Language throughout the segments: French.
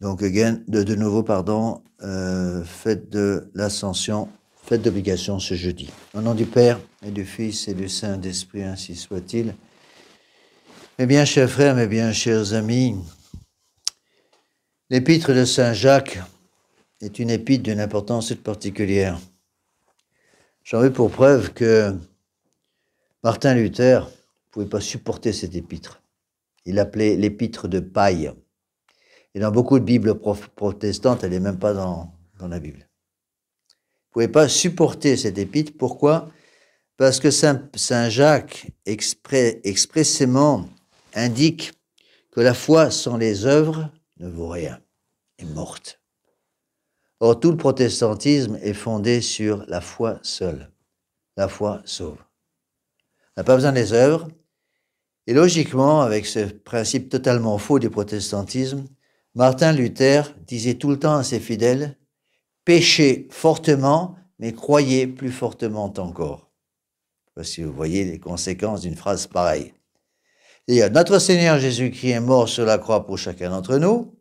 Donc, de, de nouveau, pardon, euh, fête de l'ascension, fête d'obligation ce jeudi. Au nom du Père et du Fils et du Saint-Esprit, ainsi soit-il. Mes bien chers frères, mes bien chers amis, l'épître de Saint Jacques est une épître d'une importance particulière. J'en veux pour preuve que Martin Luther ne pouvait pas supporter cette épître. Il l'appelait l'épître de paille. Et dans beaucoup de Bibles protestantes, elle n'est même pas dans, la Bible. Vous pouvez pas supporter cette épître. Pourquoi Parce que Saint, Jacques exprès, expressément indique que la foi sans les œuvres ne vaut rien, est morte. Or, tout le protestantisme est fondé sur la foi seule. La foi sauve. On n'a pas besoin des œuvres. Et logiquement, avec ce principe totalement faux du protestantisme, Martin Luther disait tout le temps à ses fidèles, péchez fortement, mais croyez plus fortement encore. Si vous voyez les conséquences d'une phrase pareille. notre Seigneur Jésus-Christ est mort sur la croix pour chacun d'entre nous.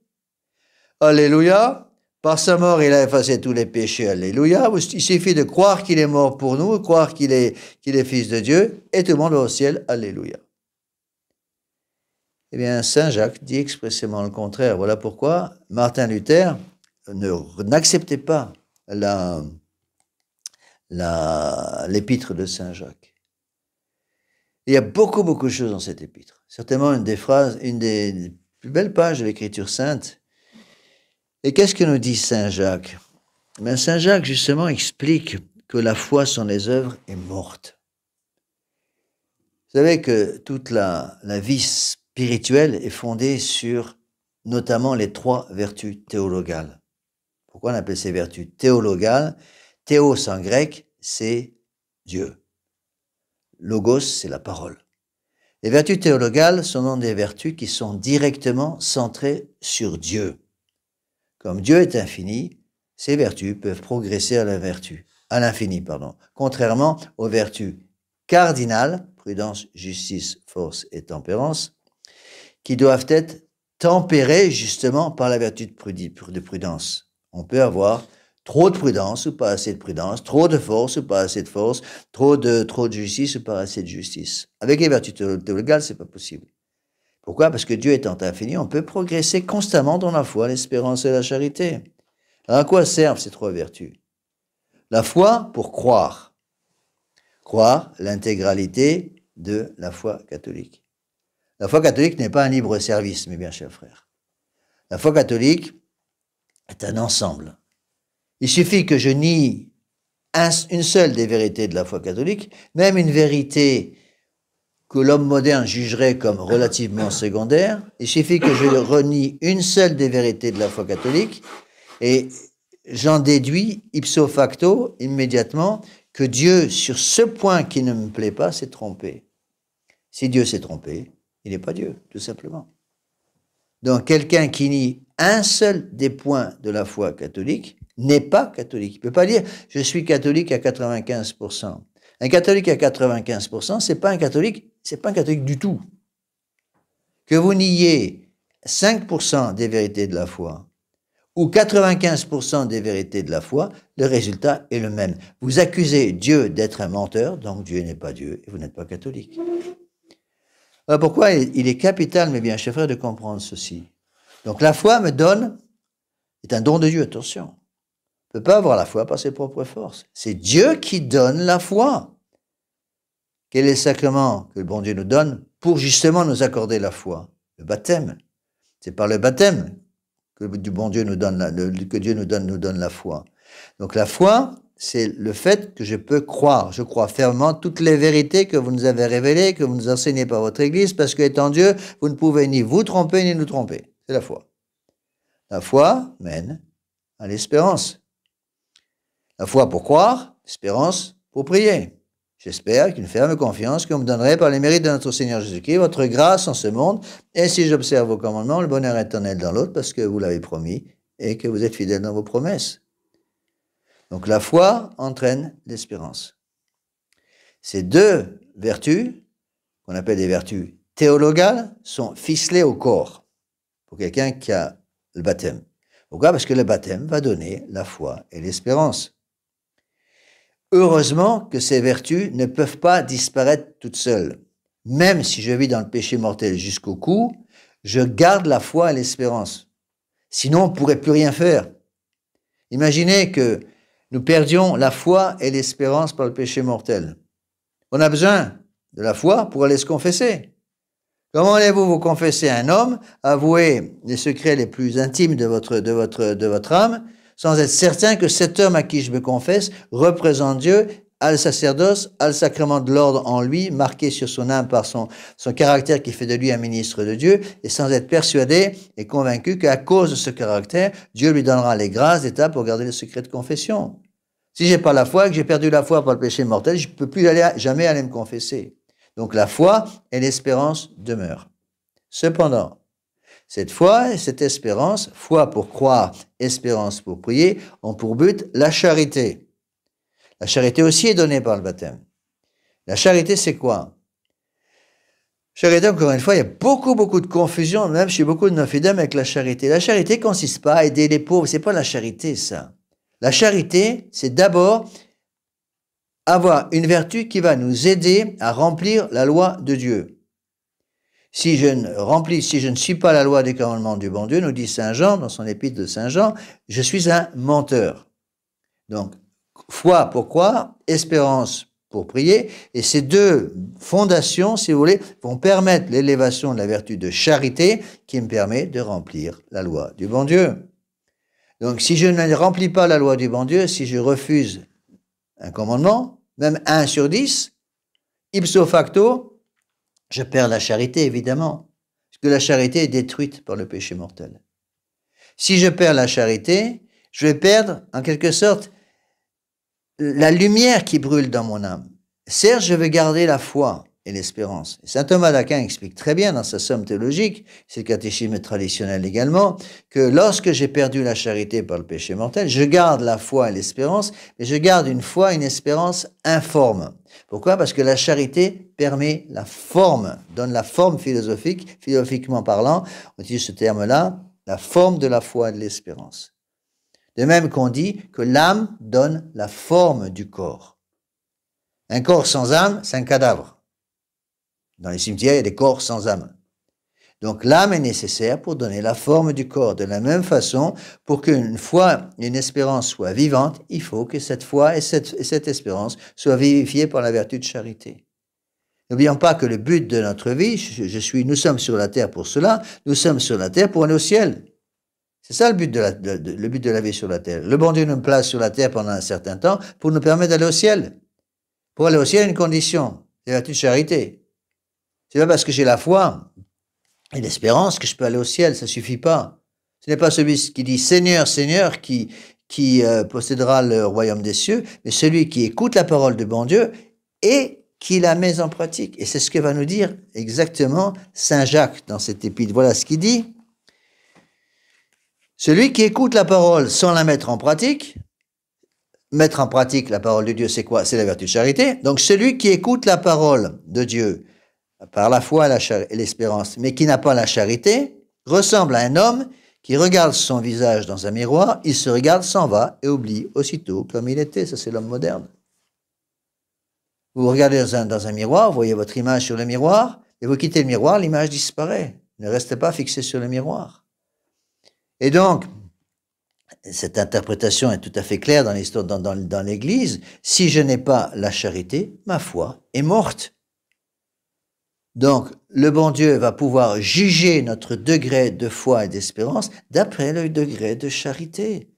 Alléluia. Par sa mort, il a effacé tous les péchés. Alléluia. Il suffit de croire qu'il est mort pour nous, croire qu'il est, qu'il est fils de Dieu, et tout le monde au ciel. Alléluia. Eh bien, Saint Jacques dit expressément le contraire. Voilà pourquoi Martin Luther n'acceptait pas l'épître de Saint Jacques. Il y a beaucoup, beaucoup de choses dans cette épître. Certainement une des phrases, une des plus belles pages de l'Écriture sainte. Et qu'est-ce que nous dit Saint Jacques ben Saint Jacques, justement, explique que la foi sans les œuvres est morte. Vous savez que toute la, la vie spirituel est fondée sur notamment les trois vertus théologales. Pourquoi on appelle ces vertus théologales Théos en grec, c'est Dieu. Logos, c'est la parole. Les vertus théologales sont donc des vertus qui sont directement centrées sur Dieu. Comme Dieu est infini, ces vertus peuvent progresser à la vertu, à l'infini, pardon. Contrairement aux vertus cardinales, prudence, justice, force et tempérance, qui doivent être tempérées justement par la vertu de prudence. On peut avoir trop de prudence ou pas assez de prudence, trop de force ou pas assez de force, trop de, trop de justice ou pas assez de justice. Avec les vertus théologales, c'est pas possible. Pourquoi Parce que Dieu étant infini, on peut progresser constamment dans la foi, l'espérance et la charité. Alors à quoi servent ces trois vertus La foi pour croire. Croire l'intégralité de la foi catholique. La foi catholique n'est pas un libre service, mes bien chers frères. La foi catholique est un ensemble. Il suffit que je nie une seule des vérités de la foi catholique, même une vérité que l'homme moderne jugerait comme relativement secondaire. Il suffit que je renie une seule des vérités de la foi catholique et j'en déduis ipso facto immédiatement que Dieu, sur ce point qui ne me plaît pas, s'est trompé. Si Dieu s'est trompé, il n'est pas Dieu, tout simplement. Donc quelqu'un qui nie un seul des points de la foi catholique n'est pas catholique. Il ne peut pas dire je suis catholique à 95%. Un catholique à 95%, c'est pas un catholique, c'est pas un catholique du tout. Que vous niez 5% des vérités de la foi ou 95% des vérités de la foi, le résultat est le même. Vous accusez Dieu d'être un menteur, donc Dieu n'est pas Dieu et vous n'êtes pas catholique. Voilà euh, pourquoi il est capital, mes bien chers frères, de comprendre ceci Donc la foi me donne, est un don de Dieu, attention. On ne peut pas avoir la foi par ses propres forces. C'est Dieu qui donne la foi. Quel est le sacrement que le bon Dieu nous donne pour justement nous accorder la foi Le baptême. C'est par le baptême que, du bon Dieu nous donne que Dieu nous donne, nous donne la foi. Donc la foi, c'est le fait que je peux croire. Je crois fermement toutes les vérités que vous nous avez révélées, que vous nous enseignez par votre Église, parce que étant Dieu, vous ne pouvez ni vous tromper ni nous tromper. C'est la foi. La foi mène à l'espérance. La foi pour croire, l'espérance pour prier. J'espère qu'une ferme confiance que vous me donnerez par les mérites de notre Seigneur Jésus-Christ, votre grâce en ce monde, et si j'observe vos commandements, le bonheur éternel dans l'autre, parce que vous l'avez promis et que vous êtes fidèle dans vos promesses. Donc la foi entraîne l'espérance. Ces deux vertus, qu'on appelle des vertus théologales, sont ficelées au corps pour quelqu'un qui a le baptême. Pourquoi Parce que le baptême va donner la foi et l'espérance. Heureusement que ces vertus ne peuvent pas disparaître toutes seules. Même si je vis dans le péché mortel jusqu'au cou, je garde la foi et l'espérance. Sinon, on ne pourrait plus rien faire. Imaginez que nous perdions la foi et l'espérance par le péché mortel. On a besoin de la foi pour aller se confesser. Comment allez-vous vous confesser à un homme, avouer les secrets les plus intimes de votre, de votre, de votre âme, sans être certain que cet homme à qui je me confesse représente Dieu à le sacerdoce, à le sacrement de l'ordre en lui, marqué sur son âme par son, son caractère qui fait de lui un ministre de Dieu, et sans être persuadé et convaincu qu'à cause de ce caractère, Dieu lui donnera les grâces d'état pour garder le secret de confession. Si j'ai pas la foi, que j'ai perdu la foi par le péché mortel, je ne peux plus aller jamais aller me confesser. Donc la foi et l'espérance demeurent. Cependant, cette foi et cette espérance, foi pour croire, espérance pour prier, ont pour but la charité. La charité aussi est donnée par le baptême. La charité, c'est quoi Charité, encore une fois, il y a beaucoup, beaucoup de confusion, même chez beaucoup de nos fidèles, avec la charité. La charité consiste pas à aider les pauvres. C'est pas la charité, ça. La charité, c'est d'abord avoir une vertu qui va nous aider à remplir la loi de Dieu. Si je ne remplis, si je ne suis pas la loi des commandements du bon Dieu, nous dit Saint Jean dans son épître de Saint Jean, je suis un menteur. Donc, Foi pour croire, espérance pour prier. Et ces deux fondations, si vous voulez, vont permettre l'élévation de la vertu de charité qui me permet de remplir la loi du bon Dieu. Donc si je ne remplis pas la loi du bon Dieu, si je refuse un commandement, même un sur dix, ipso facto, je perds la charité, évidemment, parce que la charité est détruite par le péché mortel. Si je perds la charité, je vais perdre, en quelque sorte, la lumière qui brûle dans mon âme. Certes, je veux garder la foi et l'espérance. Saint Thomas d'Aquin explique très bien dans sa somme théologique, c'est le catéchisme traditionnel également, que lorsque j'ai perdu la charité par le péché mortel, je garde la foi et l'espérance, mais je garde une foi, et une espérance informe. Pourquoi Parce que la charité permet la forme, donne la forme philosophique, philosophiquement parlant, on utilise ce terme-là, la forme de la foi et de l'espérance. De même qu'on dit que l'âme donne la forme du corps. Un corps sans âme, c'est un cadavre. Dans les cimetières, il y a des corps sans âme. Donc l'âme est nécessaire pour donner la forme du corps. De la même façon, pour qu'une foi, une espérance soit vivante, il faut que cette foi et cette, espérance soient vivifiées par la vertu de charité. N'oublions pas que le but de notre vie, je suis, nous sommes sur la terre pour cela, nous sommes sur la terre pour aller au ciel. C'est ça le but de la, le but de la vie sur la terre. Le bon Dieu nous place sur la terre pendant un certain temps pour nous permettre d'aller au ciel. Pour aller au ciel, il y a une condition, c'est la de charité. C'est pas parce que j'ai la foi et l'espérance que je peux aller au ciel, ça suffit pas. Ce n'est pas celui qui dit Seigneur, Seigneur qui, qui euh, possédera le royaume des cieux, mais celui qui écoute la parole de bon Dieu et qui la met en pratique. Et c'est ce que va nous dire exactement Saint Jacques dans cette épître. Voilà ce qu'il dit. Celui qui écoute la parole sans la mettre en pratique, mettre en pratique la parole de Dieu, c'est quoi C'est la vertu de charité. Donc celui qui écoute la parole de Dieu par la foi et l'espérance, mais qui n'a pas la charité, ressemble à un homme qui regarde son visage dans un miroir, il se regarde, s'en va et oublie aussitôt comme il était. Ça, c'est l'homme moderne. Vous, regardez dans un, dans un miroir, vous voyez votre image sur le miroir, et vous quittez le miroir, l'image disparaît. Ne restez pas fixé sur le miroir. Et donc, cette interprétation est tout à fait claire dans l'histoire, dans, l'Église. Si je n'ai pas la charité, ma foi est morte. Donc, le bon Dieu va pouvoir juger notre degré de foi et d'espérance d'après le degré de charité.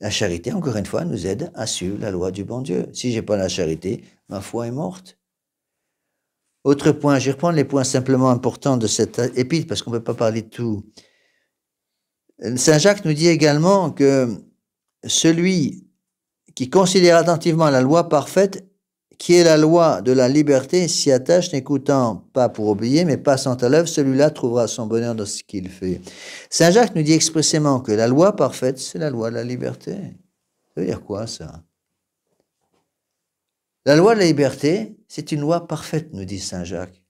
La charité, encore une fois, nous aide à suivre la loi du bon Dieu. Si je n'ai pas la charité, ma foi est morte. Autre point, je reprendre les points simplement importants de cette épître parce qu'on ne peut pas parler de tout. Saint Jacques nous dit également que celui qui considère attentivement la loi parfaite, qui est la loi de la liberté, s'y attache, n'écoutant pas pour oublier, mais passant à l'œuvre, celui-là trouvera son bonheur dans ce qu'il fait. Saint Jacques nous dit expressément que la loi parfaite, c'est la loi de la liberté. Ça veut dire quoi ça La loi de la liberté, c'est une loi parfaite, nous dit Saint Jacques.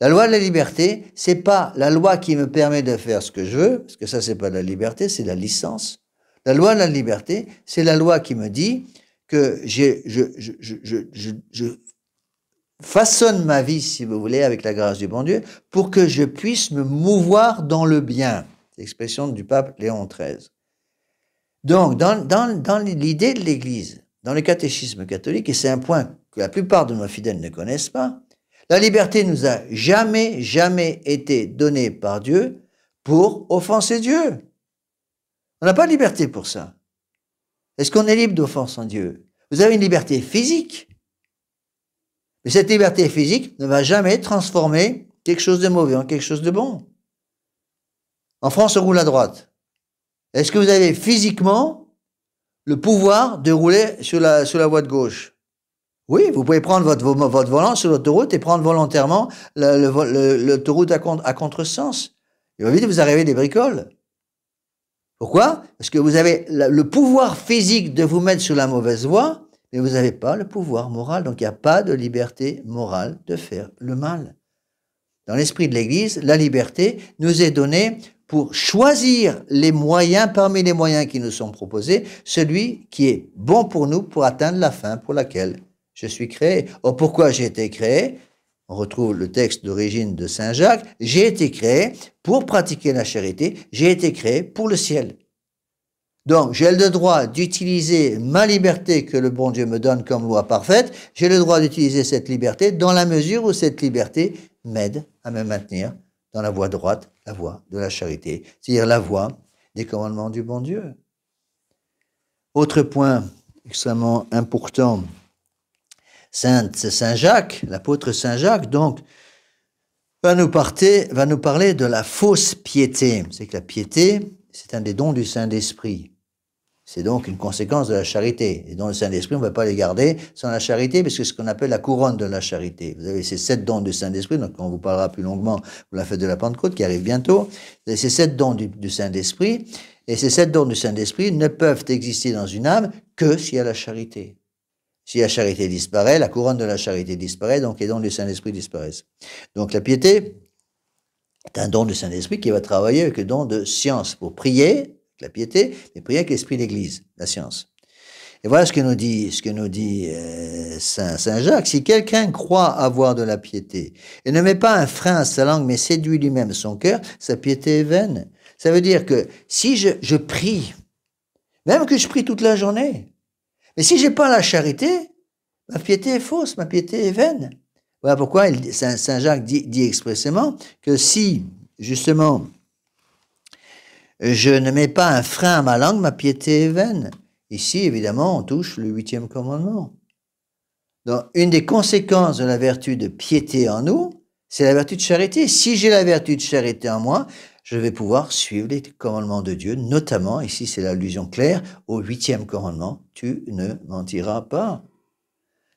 La loi de la liberté, c'est pas la loi qui me permet de faire ce que je veux, parce que ça, c'est pas la liberté, c'est la licence. La loi de la liberté, c'est la loi qui me dit que je, je, façonne ma vie, si vous voulez, avec la grâce du bon Dieu, pour que je puisse me mouvoir dans le bien. L'expression du pape Léon XIII. Donc, dans, dans l'idée de l'Église, dans le catéchisme catholique, et c'est un point que la plupart de nos fidèles ne connaissent pas, la liberté ne nous a jamais, jamais été donnée par Dieu pour offenser Dieu. On n'a pas de liberté pour ça. Est-ce qu'on est libre d'offense en Dieu Vous avez une liberté physique. Mais cette liberté physique ne va jamais transformer quelque chose de mauvais en quelque chose de bon. En France, on roule à droite. Est-ce que vous avez physiquement le pouvoir de rouler sur la, sur la voie de gauche oui, vous pouvez prendre votre, volant sur l'autoroute et prendre volontairement l'autoroute à, contre, à contresens. Et vite, vous arriver des bricoles. Pourquoi Parce que vous avez le pouvoir physique de vous mettre sur la mauvaise voie, mais vous n'avez pas le pouvoir moral. Donc il n'y a pas de liberté morale de faire le mal. Dans l'esprit de l'Église, la liberté nous est donnée pour choisir les moyens, parmi les moyens qui nous sont proposés, celui qui est bon pour nous pour atteindre la fin pour laquelle je suis créé. Or, oh, pourquoi j'ai été créé On retrouve le texte d'origine de Saint Jacques. J'ai été créé pour pratiquer la charité. J'ai été créé pour le ciel. Donc, j'ai le droit d'utiliser ma liberté que le bon Dieu me donne comme loi parfaite. J'ai le droit d'utiliser cette liberté dans la mesure où cette liberté m'aide à me maintenir dans la voie droite, la voie de la charité, c'est-à-dire la voie des commandements du bon Dieu. Autre point extrêmement important Saint, Saint Jacques, l'apôtre Saint Jacques, donc, va nous, va nous parler de la fausse piété. C'est que la piété, c'est un des dons du Saint-Esprit. C'est donc une conséquence de la charité. Et dons le Saint-Esprit, on ne va pas les garder sans la charité, parce que c'est ce qu'on appelle la couronne de la charité. Vous avez ces sept dons du Saint-Esprit, donc on vous parlera plus longuement pour la fête de la Pentecôte qui arrive bientôt. Vous avez ces sept dons du, du Saint-Esprit, et ces sept dons du Saint-Esprit ne peuvent exister dans une âme que s'il y a la charité. Si la charité disparaît, la couronne de la charité disparaît, donc les dons du Saint-Esprit disparaissent. Donc la piété est un don du Saint-Esprit qui va travailler avec le don de science pour prier, la piété, mais prier avec l'esprit l'Église, la science. Et voilà ce que nous dit, ce que nous dit euh, Saint, Saint Jacques. Si quelqu'un croit avoir de la piété et ne met pas un frein à sa langue, mais séduit lui-même son cœur, sa piété est vaine. Ça veut dire que si je, je prie, même que je prie toute la journée, mais si j'ai pas la charité, ma piété est fausse, ma piété est vaine. Voilà pourquoi Saint, Jacques dit, dit, expressément que si, justement, je ne mets pas un frein à ma langue, ma piété est vaine. Ici, évidemment, on touche le huitième commandement. Donc, une des conséquences de la vertu de piété en nous, c'est la vertu de charité. Si j'ai la vertu de charité en moi, je vais pouvoir suivre les commandements de Dieu, notamment, ici c'est l'allusion claire, au huitième commandement, tu ne mentiras pas.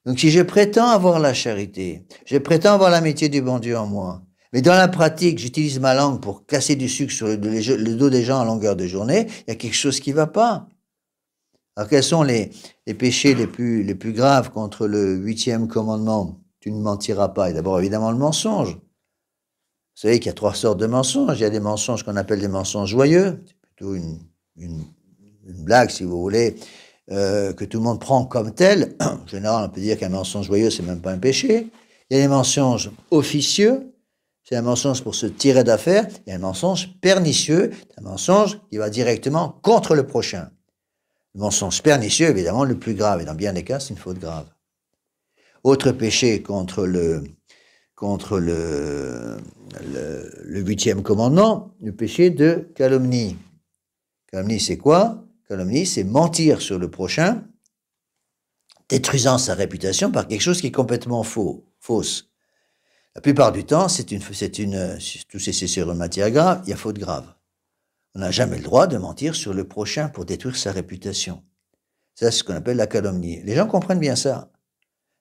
Donc si je prétends avoir la charité, je prétends avoir l'amitié du bon Dieu en moi, mais dans la pratique, j'utilise ma langue pour casser du sucre sur le, dos des gens à longueur de journée, il y a quelque chose qui ne va pas. Alors quels sont les, péchés les plus graves contre le huitième commandement Tu ne mentiras pas. Et d'abord évidemment le mensonge. Vous savez qu'il y a trois sortes de mensonges. Il y a des mensonges qu'on appelle des mensonges joyeux, c'est plutôt une, blague, si vous voulez, euh, que tout le monde prend comme tel. En général, on peut dire qu'un mensonge joyeux, c'est même pas un péché. Il y a des mensonges officieux, c'est un mensonge pour se tirer d'affaire. Il y a un mensonge pernicieux, c'est un mensonge qui va directement contre le prochain. Le mensonge pernicieux, évidemment, le plus grave, et dans bien des cas, c'est une faute grave. Autre péché contre le, contre le, le, huitième commandement, le péché de calomnie. Calomnie, c'est quoi Calomnie, c'est mentir sur le prochain, détruisant sa réputation par quelque chose qui est complètement faux, fausse. La plupart du temps, c'est une, c'est une, tout c'est sur une matière grave, il y a faute grave. On n'a jamais le droit de mentir sur le prochain pour détruire sa réputation. Ça, c'est ce qu'on appelle la calomnie. Les gens comprennent bien ça.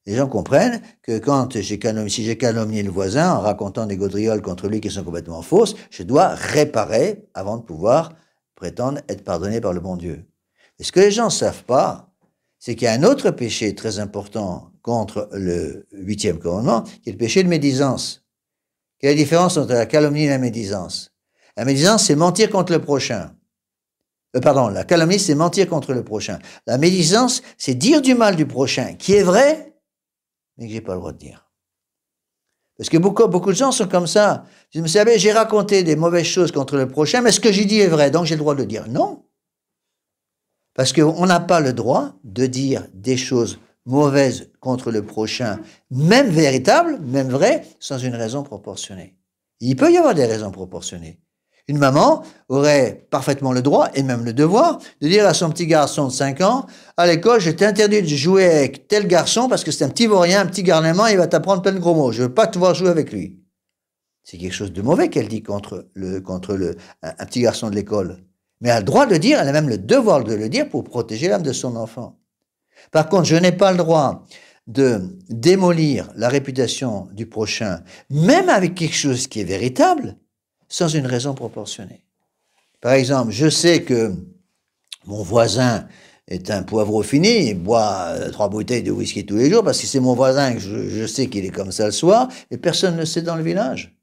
Les gens comprennent que quand j'ai calomnié, si j'ai calomnié le voisin en racontant des gaudrioles contre lui qui sont complètement fausses, je dois réparer avant de pouvoir prétendre être pardonné par le bon Dieu. Et ce que les gens ne savent pas, c'est qu'il y a un autre péché très important contre le huitième commandement, qui est le péché de médisance. Quelle est la différence entre la calomnie et la médisance La médisance, c'est mentir contre le prochain. Euh, pardon, la calomnie, c'est mentir contre le prochain. La médisance, c'est dire du mal du prochain, qui est vrai, mais que j'ai pas le droit de dire. Parce que beaucoup, beaucoup de gens sont comme ça. Ils me vous savez, j'ai raconté des mauvaises choses contre le prochain, mais ce que j'ai dit est vrai, donc j'ai le droit de le dire. Non. Parce qu'on n'a pas le droit de dire des choses mauvaises contre le prochain, même véritables, même vraies, sans une raison proportionnée. Il peut y avoir des raisons proportionnées. Une maman aurait parfaitement le droit et même le devoir de dire à son petit garçon de 5 ans, à l'école, je interdit de jouer avec tel garçon parce que c'est un petit vaurien, un petit garnement, il va t'apprendre plein de gros mots. Je veux pas te voir jouer avec lui. C'est quelque chose de mauvais qu'elle dit contre le, contre le, un, un petit garçon de l'école. Mais elle a le droit de le dire, elle a même le devoir de le dire pour protéger l'âme de son enfant. Par contre, je n'ai pas le droit de démolir la réputation du prochain, même avec quelque chose qui est véritable, sans une raison proportionnée. Par exemple, je sais que mon voisin est un poivreau fini, il boit euh, trois bouteilles de whisky tous les jours, parce que c'est mon voisin, je, je sais qu'il est comme ça le soir, et personne ne le sait dans le village.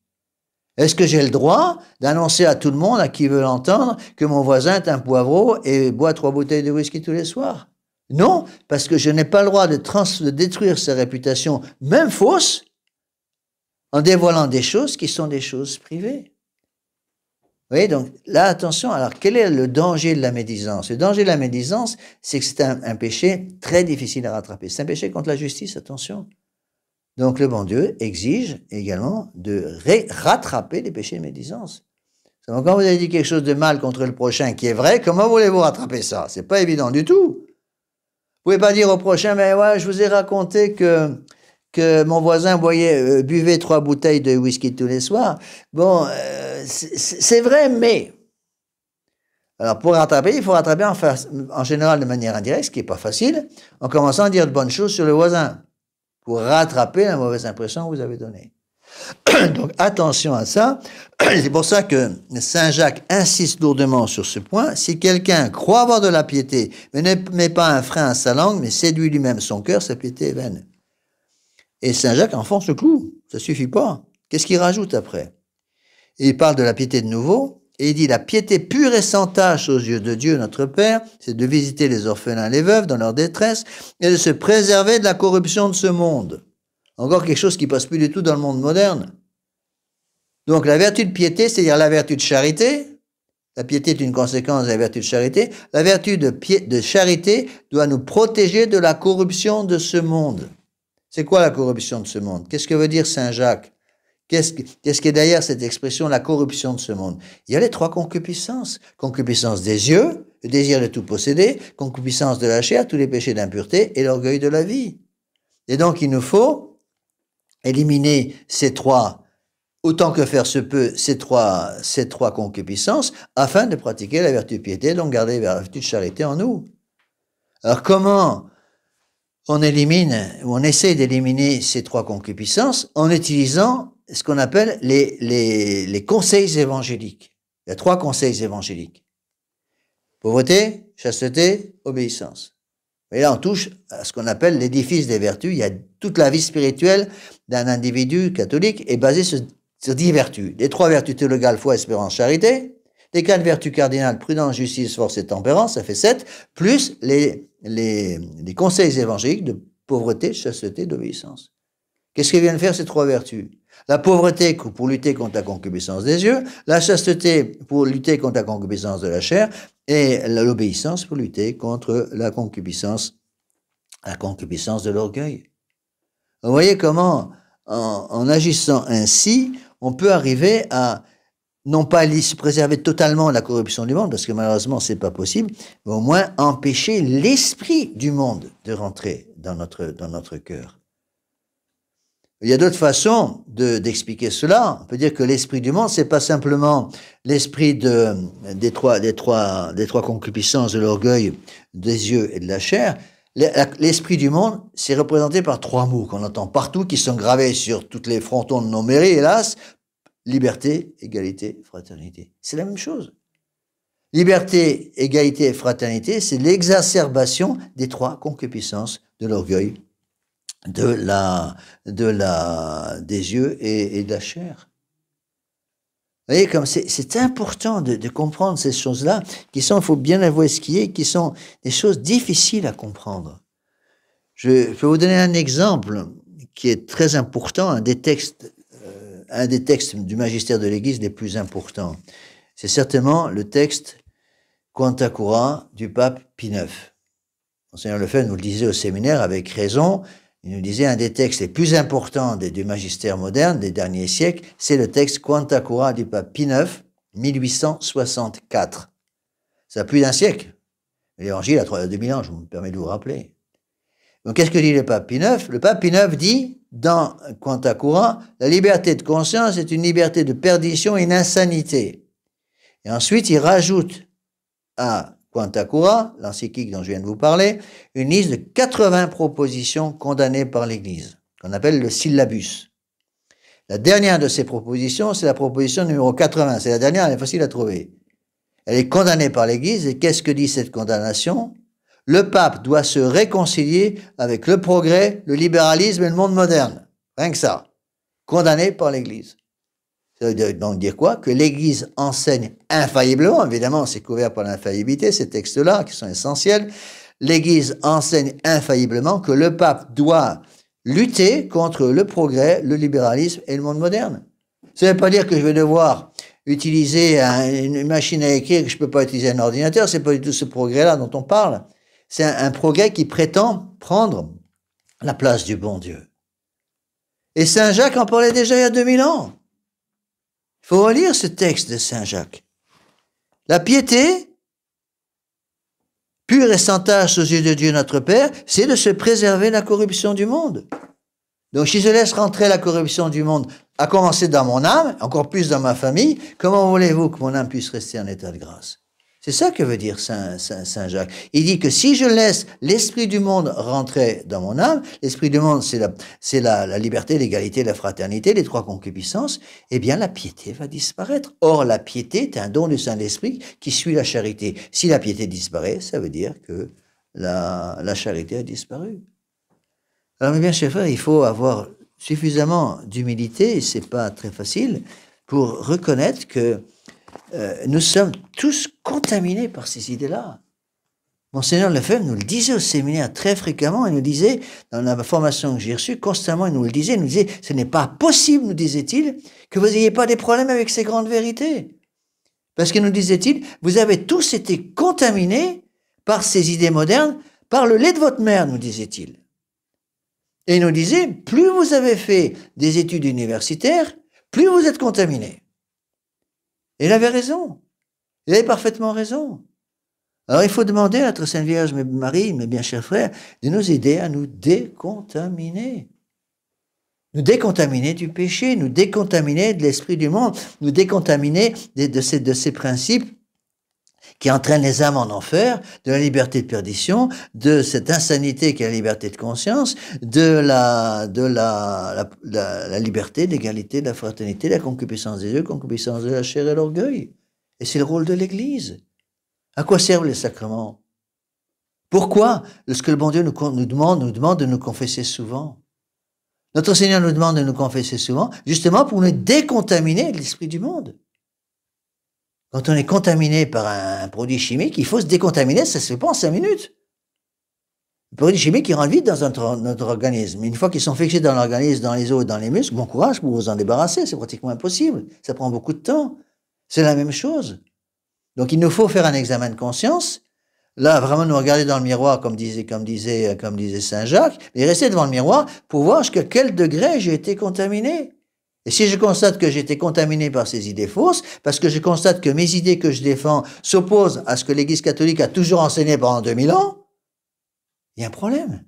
Est-ce que j'ai le droit d'annoncer à tout le monde, à qui veut l'entendre, que mon voisin est un poivreau et boit trois bouteilles de whisky tous les soirs Non, parce que je n'ai pas le droit de détruire sa réputation, même fausse, en dévoilant des choses qui sont des choses privées voyez, donc là, attention. Alors, quel est le danger de la médisance Le danger de la médisance, c'est que c'est un, péché très difficile à rattraper. C'est un péché contre la justice, attention. Donc, le bon Dieu exige également de rattraper les péchés de médisance. Donc, quand vous avez dit quelque chose de mal contre le prochain qui est vrai, comment voulez-vous rattraper ça C'est pas évident du tout. Vous pouvez pas dire au prochain, mais ouais, je vous ai raconté que que mon voisin voyait, euh, buvait trois bouteilles de whisky tous les soirs. Bon, euh, c'est vrai, mais. Alors, pour rattraper, il faut rattraper en, en général de manière indirecte, ce qui n'est pas facile, en commençant à dire de bonnes choses sur le voisin, pour rattraper la mauvaise impression que vous avez donnée. Donc, attention à ça. C'est pour ça que Saint Jacques insiste lourdement sur ce point. Si quelqu'un croit avoir de la piété, mais ne met pas un frein à sa langue, mais séduit lui-même son cœur, sa piété est vaine. Et Saint Jacques enfonce le clou. Ça suffit pas. Qu'est-ce qu'il rajoute après Il parle de la piété de nouveau. Et il dit la piété pure et sans tache aux yeux de Dieu notre Père, c'est de visiter les orphelins, les veuves dans leur détresse et de se préserver de la corruption de ce monde. Encore quelque chose qui passe plus du tout dans le monde moderne. Donc la vertu de piété, c'est-à-dire la vertu de charité, la piété est une conséquence de la vertu de charité, la vertu de, de charité doit nous protéger de la corruption de ce monde. C'est quoi la corruption de ce monde Qu'est-ce que veut dire Saint Jacques Qu'est-ce qui est, derrière cette expression, la corruption de ce monde Il y a les trois concupiscences. Concupiscence des yeux, le désir de tout posséder, concupiscence de la chair, tous les péchés d'impureté et l'orgueil de la vie. Et donc il nous faut éliminer ces trois, autant que faire se peut, ces trois, ces trois concupiscences, afin de pratiquer la vertu piété, donc garder la vertu de charité en nous. Alors comment on élimine, ou on essaie d'éliminer ces trois concupiscences en utilisant ce qu'on appelle les, les, conseils évangéliques. Il y a trois conseils évangéliques. Pauvreté, chasteté, obéissance. Et là, on touche à ce qu'on appelle l'édifice des vertus. Il y a toute la vie spirituelle d'un individu catholique est basée sur, sur dix vertus. Les trois vertus théologales, foi, espérance, charité. Les quatre vertus cardinales, prudence, justice, force et tempérance, ça fait sept, plus les, les, conseils évangéliques de pauvreté, chasteté, d'obéissance. Qu'est-ce que viennent faire ces trois vertus La pauvreté pour lutter contre la concupiscence des yeux, la chasteté pour lutter contre la concupiscence de la chair, et l'obéissance pour lutter contre la concupiscence, la concupiscence de l'orgueil. Vous voyez comment, en, agissant ainsi, on peut arriver à non pas préserver totalement la corruption du monde, parce que malheureusement, c'est pas possible, mais au moins empêcher l'esprit du monde de rentrer dans notre, dans notre cœur. Il y a d'autres façons d'expliquer cela. On peut dire que l'esprit du monde, c'est pas simplement l'esprit de, des, trois, des, trois, des trois concupiscences de l'orgueil, des yeux et de la chair. L'esprit du monde, c'est représenté par trois mots qu'on entend partout, qui sont gravés sur toutes les frontons de nos mairies, hélas. Liberté, égalité, fraternité. C'est la même chose. Liberté, égalité et fraternité, c'est l'exacerbation des trois concupiscences de l'orgueil, de la, de la, des yeux et, de la chair. Vous voyez, comme c'est important de, comprendre ces choses-là, qui sont, il faut bien avouer ce qui est, qui sont des choses difficiles à comprendre. Je, vais vous donner un exemple qui est très important, un des textes un des textes du magistère de l'Église les plus importants. C'est certainement le texte Quantacura du pape Pie IX. Monseigneur Lefebvre nous le disait au séminaire avec raison. Il nous disait un des textes les plus importants des, du magistère moderne des derniers siècles, c'est le texte Quantacura du pape Pie IX, 1864. Ça a plus d'un siècle. L'évangile a 2000 ans, je me permets de vous rappeler. Donc qu'est-ce que dit le pape Pie Le pape Pie dit, dans Quanta la liberté de conscience est une liberté de perdition et une insanité. Et ensuite, il rajoute à Quantacura, l'encyclique dont je viens de vous parler, une liste de 80 propositions condamnées par l'Église, qu'on appelle le syllabus. La dernière de ces propositions, c'est la proposition numéro 80. C'est la dernière, elle est facile à trouver. Elle est condamnée par l'Église, et qu'est-ce que dit cette condamnation le pape doit se réconcilier avec le progrès, le libéralisme et le monde moderne. Rien que ça. Condamné par l'Église. Ça veut donc dire quoi Que l'Église enseigne infailliblement, évidemment, c'est couvert par l'infaillibilité, ces textes-là qui sont essentiels. L'Église enseigne infailliblement que le pape doit lutter contre le progrès, le libéralisme et le monde moderne. Ça ne veut pas dire que je vais devoir utiliser une machine à écrire, que je ne peux pas utiliser un ordinateur, c'est pas du tout ce progrès-là dont on parle. C'est un, progrès qui prétend prendre la place du bon Dieu. Et Saint Jacques en parlait déjà il y a 2000 ans. Il faut relire ce texte de Saint Jacques. La piété, pure et sans tâche aux yeux de Dieu notre Père, c'est de se préserver la corruption du monde. Donc si je laisse rentrer la corruption du monde, à commencer dans mon âme, encore plus dans ma famille, comment voulez-vous que mon âme puisse rester en état de grâce c'est ça que veut dire Saint, Saint, Jacques. Il dit que si je laisse l'esprit du monde rentrer dans mon âme, l'esprit du monde, c'est la, c'est la, liberté, l'égalité, la fraternité, les trois concupiscences, eh bien la piété va disparaître. Or, la piété est un don du Saint-Esprit qui suit la charité. Si la piété disparaît, ça veut dire que la, charité a disparu. Alors, mes bien chers frères, il faut avoir suffisamment d'humilité, et c'est pas très facile, pour reconnaître que euh, nous sommes tous contaminés par ces idées-là. Monseigneur Lefebvre nous le disait au séminaire très fréquemment, il nous disait, dans la formation que j'ai reçue, constamment il nous le disait, il nous disait, ce n'est pas possible, nous disait-il, que vous n'ayez pas des problèmes avec ces grandes vérités. Parce que nous disait-il, vous avez tous été contaminés par ces idées modernes, par le lait de votre mère, nous disait-il. Et il nous disait, plus vous avez fait des études universitaires, plus vous êtes contaminés il avait raison. Il avait parfaitement raison. Alors il faut demander à notre Sainte Vierge, Marie, mes bien chers frères, de nous aider à nous décontaminer. Nous décontaminer du péché, nous décontaminer de l'esprit du monde, nous décontaminer de, de, de ces principes qui entraîne les âmes en enfer, de la liberté de perdition, de cette insanité qui est la liberté de conscience, de la, de la, la, la, fraternité, liberté, l'égalité, la fraternité, la concupiscence des yeux, concupiscence de la chair et l'orgueil. Et c'est le rôle de l'Église. À quoi servent les sacrements Pourquoi ce que le bon Dieu nous, nous demande, nous demande de nous confesser souvent Notre Seigneur nous demande de nous confesser souvent, justement pour nous décontaminer de l'esprit du monde. Quand on est contaminé par un produit chimique, il faut se décontaminer, ça se fait pas en cinq minutes. Le produit chimique, il rentre vite dans notre, organisme. Une fois qu'ils sont fixés dans l'organisme, dans les os et dans les muscles, bon courage pour vous en débarrasser, c'est pratiquement impossible. Ça prend beaucoup de temps. C'est la même chose. Donc il nous faut faire un examen de conscience. Là, vraiment nous regarder dans le miroir, comme disait, comme disait, comme disait Saint Jacques, et rester devant le miroir pour voir jusqu'à quel degré j'ai été contaminé. Et si je constate que j'étais contaminé par ces idées fausses, parce que je constate que mes idées que je défends s'opposent à ce que l'Église catholique a toujours enseigné pendant 2000 ans, il y a un problème.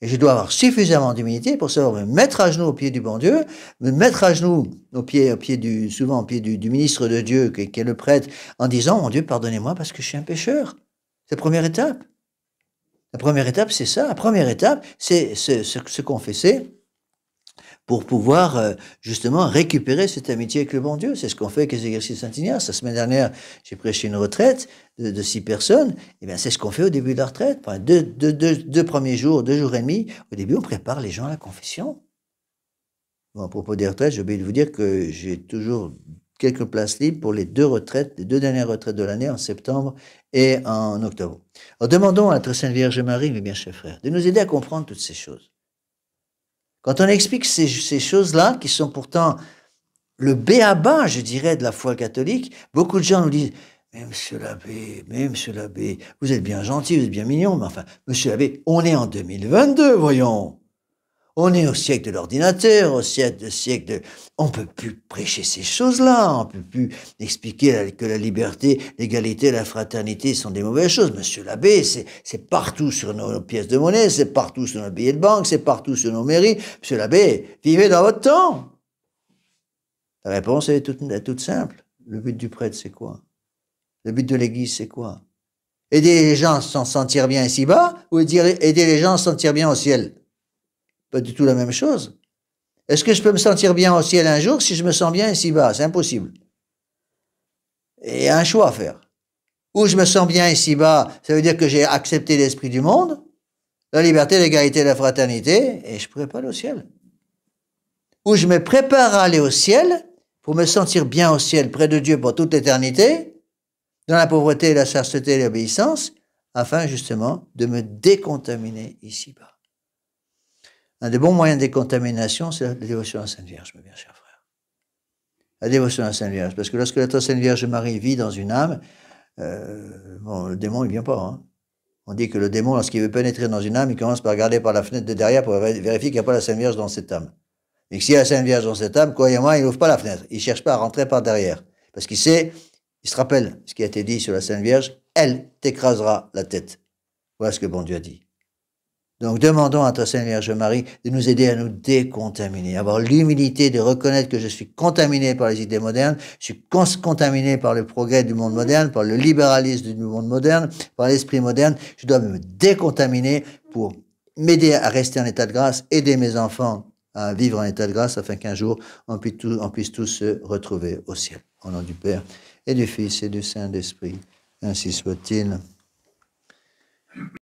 Et je dois avoir suffisamment d'humilité pour savoir me mettre à genoux au pied du bon Dieu, me mettre à genoux au pied, du, souvent au pied du, ministre de Dieu, qui, est le prêtre, en disant, mon Dieu, pardonnez-moi parce que je suis un pécheur. C'est la première étape. La première étape, c'est ça. La première étape, c'est se confesser pour pouvoir euh, justement récupérer cette amitié avec le bon Dieu. C'est ce qu'on fait avec les exercices Saint-Ignace. La semaine dernière, j'ai prêché une retraite de, six personnes. Et eh bien, c'est ce qu'on fait au début de la retraite. deux, premiers jours, deux jours et demi, au début, on prépare les gens à la confession. Bon, à propos des retraites, j'ai oublié de vous dire que j'ai toujours quelques places libres pour les deux retraites, les deux dernières retraites de l'année en septembre et en octobre. En demandons à Notre sainte Vierge Marie, mes bien chers frères, de nous aider à comprendre toutes ces choses. Quand on explique ces, choses-là, qui sont pourtant le bas je dirais, de la foi catholique, beaucoup de gens nous disent Mais monsieur l'abbé, mais monsieur l'abbé, vous êtes bien gentil, vous êtes bien mignon, mais enfin, monsieur l'abbé, on est en 2022, voyons. On est au siècle de l'ordinateur, au siècle, siècle de... On peut plus prêcher ces choses-là, on peut plus expliquer que la liberté, l'égalité, la fraternité sont des mauvaises choses. Monsieur l'abbé, c'est partout sur nos, pièces de monnaie, c'est partout sur nos billets de banque, c'est partout sur nos mairies. Monsieur l'abbé, vivez dans votre temps. La réponse est toute, toute simple. Le but du prêtre, c'est quoi Le but de l'église, c'est quoi Aider les gens à s'en sentir bien ici-bas ou aider les gens à s'en sentir bien au ciel pas du tout la même chose. Est-ce que je peux me sentir bien au ciel un jour si je me sens bien ici-bas C'est impossible. Et un choix à faire. Ou je me sens bien ici-bas, ça veut dire que j'ai accepté l'esprit du monde, la liberté, l'égalité, la fraternité, et je prépare au ciel. Ou je me prépare à aller au ciel pour me sentir bien au ciel, près de Dieu pour toute l'éternité, dans la pauvreté, la chasteté et l'obéissance, afin justement de me décontaminer ici-bas. Un des bons moyens de décontamination, c'est la dévotion à la Sainte Vierge, mes bien chers frère, La dévotion à la Sainte Vierge. Parce que lorsque la Sainte Vierge Marie vit dans une âme, euh, bon, le démon, il vient pas. Hein. On dit que le démon, lorsqu'il veut pénétrer dans une âme, il commence par regarder par la fenêtre de derrière pour vérifier qu'il n'y a pas la Sainte Vierge dans cette âme. Et que s'il y a la Sainte Vierge dans cette âme, croyez-moi, il n'ouvre pas la fenêtre. Il ne cherche pas à rentrer par derrière. Parce qu'il sait, il se rappelle ce qui a été dit sur la Sainte Vierge, elle t'écrasera la tête. Voilà ce que bon Dieu a dit. Donc demandons à notre Sainte Vierge Marie de nous aider à nous décontaminer, avoir l'humilité de reconnaître que je suis contaminé par les idées modernes, je suis contaminé par le progrès du monde moderne, par le libéralisme du monde moderne, par l'esprit moderne. Je dois me décontaminer pour m'aider à rester en état de grâce, aider mes enfants à vivre en état de grâce afin qu'un jour on puisse, tous, on puisse tous se retrouver au ciel. Au nom du Père et du Fils et du Saint-Esprit, ainsi soit-il.